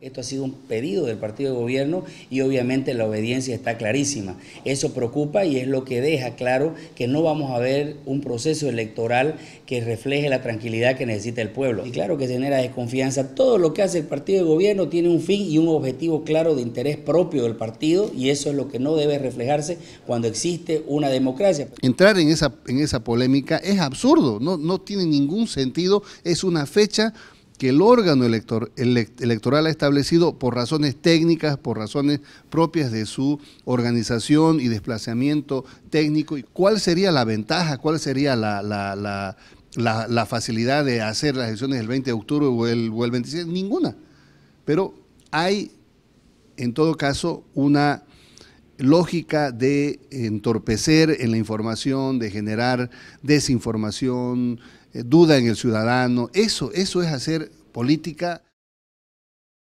Esto ha sido un pedido del partido de gobierno y obviamente la obediencia está clarísima. Eso preocupa y es lo que deja claro que no vamos a ver un proceso electoral que refleje la tranquilidad que necesita el pueblo. Y claro que genera desconfianza. Todo lo que hace el partido de gobierno tiene un fin y un objetivo claro de interés propio del partido y eso es lo que no debe reflejarse cuando existe una democracia. Entrar en esa, en esa polémica es absurdo, no, no tiene ningún sentido, es una fecha que el órgano electoral ha establecido por razones técnicas, por razones propias de su organización y desplazamiento técnico. ¿Cuál sería la ventaja? ¿Cuál sería la, facilidad de hacer las elecciones el 20 de octubre o el, o el 26, ninguna. Pero hay, en todo caso, una lógica de entorpecer en la información, de generar desinformación, eh, duda en el ciudadano. Eso, eso es hacer política